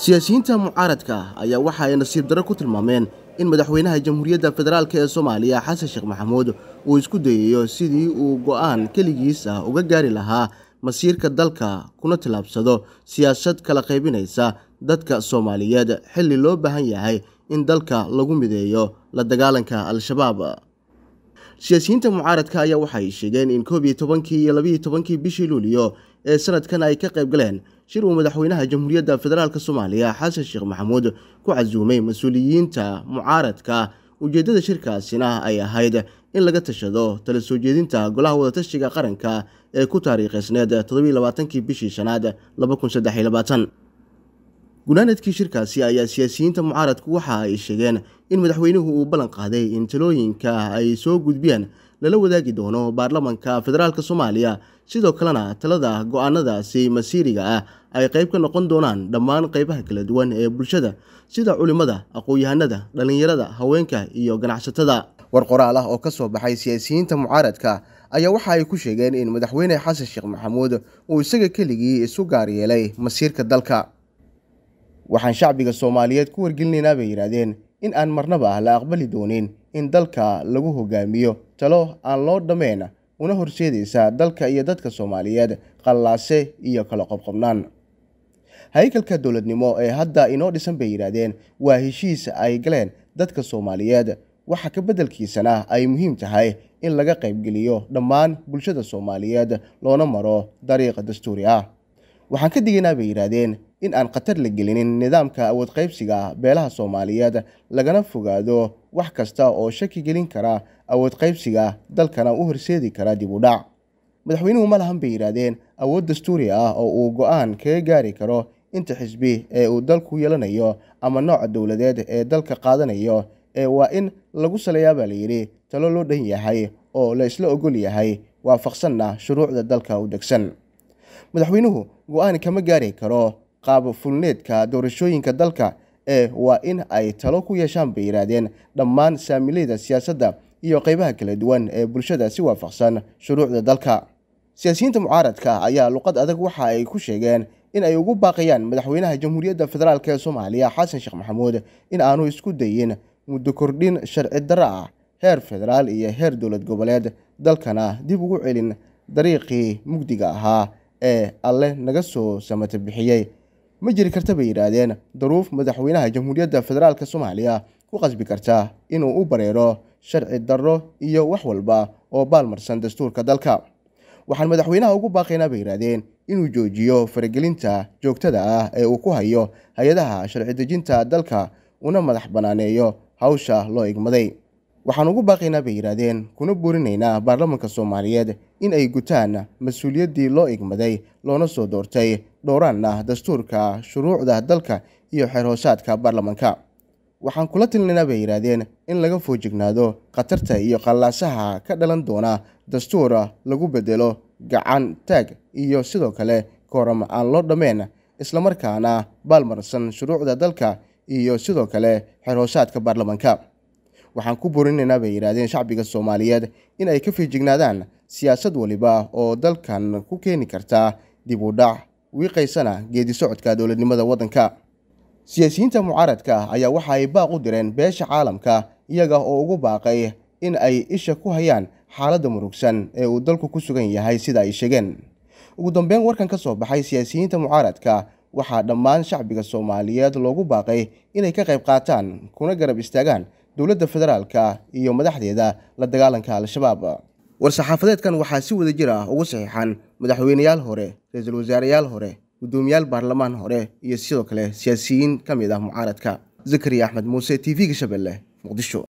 siyaasiyiinta mucaaradka ayaa waxa ay nasiib darro ku tilmaameen in madaxweynaha jamhuuriyadda federaalk ee soomaaliya xasan sheekh maxamuud uu isku dayayo sidii uu go'aan keligiis ah uga gaari lahaa masiirka dalka kuna tillaabsado siyaasad kala qaybinaysa dadka soomaaliyeed xilli loo baahan yahay in dalka lagu mideeyo la dagaalanka al-shabaab siyaasiyiinta mucaaradka ayaa waxa ay sheegeen in koob iyo tobankii iyo labiiyo tobankii bishii luuliyo ee sanadkan ay ka qayb galeen shir uu madaxweynaha jamhuuriyadda federaalk soomaaliya xasan sheekh maxamuud ku casuumay mas-uuliyiinta mucaaradka ujeeddada shirkaasina ay ahayd in laga tashado tala soo jeedinta golaha wadatashiga qaranka ee ku taariikhaysneed todobayilabaatankii bishii shanaad gunaanadkii shirkaasi ayaa siyaasiyiinta mucaaradku waxa ay sheegeen in madaxweynuhu uu ballan qaaday in talooyinka ay soo gudbiyaan lala wadaagi doono baarlamanka federaalk soomaaliya sidoo kalena talada go-aanada siymasiriga ah ay qayb ka noqon doonaan dhammaan qaybaha kala duwan ee bulshada sida culimmada aqoon-yahanada dhallinyarada haweenka iyo ganacsatada war qoraal ah oo ka soo baxay siyaasiyiinta mucaaradka ayaa waxa ay ku sheegeen in madaxweyne xasan sheekh maxamuud uu isaga keligii isu gaar yeelay masiirka dalka waxaan shacbiga soomaaliyeed ku wargelinaynaa bay yidhaahdeen in aan marnaba la aqbali doonin in dalka lagu hogaamiyo talo aan loo dhammeyn una horseedaysaa dalka iyo dadka soomaaliyeed qallaase iyo kala qobqobnaan haykalka dowladnimo ee hadda inoo dhisan bay yidhaahdeen waa heshiis ay galeen dadka soomaaliyeed waxa ka beddelkiisana ay muhiim tahay in laga qaybgeliyo dhammaan bulshada soomaaliyeed loona maro dariiq dastuuri ah waxaan ka digaynaa bay yidhaahdeen in aan khatar la gelinin nidaamka awood qaybsiga beelaha soomaaliyeed lagana fogaado wax kasta oo shaki gelin kara awood qaybsiga dalkana u horseedi kara dib u dhac madaxweynuhu malahan bay yidhaahdeen awood dastuuri ah oo uu go-aan kaga gaari karo inta xisbi ee uu dalku yeelanayo ama nooca dowladeed ee dalka qaadanayo ee waa in lagu saleeyaa baa layidhi talo loo dhan yahay oo la isla ogol yahay waafaqsanna shuruucda dalka u degsan madaxweynuhu go-aan kama gaari karo qaab qaabfulneedka doorashooyinka dalka ee waa in ay talo ku yeeshaan bay yidhaahdeen dhammaan saamileyda siyaasadda iyo qaybaha kala duwan ee bulshada si waafaqsan shuruucda dalka siyaasiyiinta mucaaradka ayaa luqad adag waxa ay ku sheegeen in ay ugu baaqayaan madaxweynaha jamhuuriyadda federaalk ee soomaaliya xasan sheekh maxamuud in aanu isku dayin muddo kordhin sharci darro ah heer federaal iyo heer dowlad goboleed dalkana dib ugu celin dariiqii mugdiga ahaa ee alle naga soo samata bixiyey ma jiri karta bay yidhaahdeen daruuf madaxweynaha jamhuuriyadda federaalk soomaaliya ku qasbi karta inuu u bareero sharci darro iyo wax walba oo baalmarsan dastuurka dalka waxaan madaxweynaha ugu baaqaynaa bay yidhaahdeen inuu joojiyo faragelinta joogtada ah ee uu ku hayo hay-adaha sharci dejinta dalka una madax bannaaneeyo hawsha loo igmaday waxaan ugu baaqaynaa bay yidhaahdeen kuna burinaynaa baarlamaanka soomaaliyeed in ay gutaan mas-uuliyaddii loo igmaday loona soo doortay dhowraanna dastuurka shuruucda dalka iyo xeerhooshaadka baarlamaanka waxaan kula tilinaynaa bay yidhaahdeen in laga foojignaado khatarta iyo qallaasaha ka dhalan doona dastuur lagu beddelo gacan taag iyo sidoo kale kooram aan loo dhammeen islamarkaana baalmarsan shuruucda dalka iyo sidoo kale xeerhooshaadka baarlamaanka waxaan ku borinaynaa bay yidhaahdeen shacbiga soomaaliyeed in ay ka fiijignaadaan siyaasad waliba oo dalkan ku keeni karta dib u dhac wiiqaysana geedi socodka dowladnimada waddanka siyaasiyiinta mucaaradka ayaa waxa ay baaq u direen beesha caalamka iyaga oo ugu baaqay in ay isha ku hayaan xaaladda murugsan ee uu dalku ku sugan yahay sida ay sheegeen ugu dambeyn warkan ka soo baxay siyaasiyiinta mucaaradka waxaa dhammaan shacbiga soomaaliyeed loogu baaqay inay ka qayb qaataan kuna garab istaagaan dowladda federaalka ah iyo madaxdeeda la dagaalanka al-shabaab war-saxaafadeedkan waxaa si wada jir ah ugu saxiixan madaxweyneyaal hore ra-iisul wasaareyaal hore guddoomiyaal baarlamaan hore iyo sidoo kale siyaasiyiin ka mid ah mucaaradka zakariya axmed muuse t v-ga shabeelle muqdisho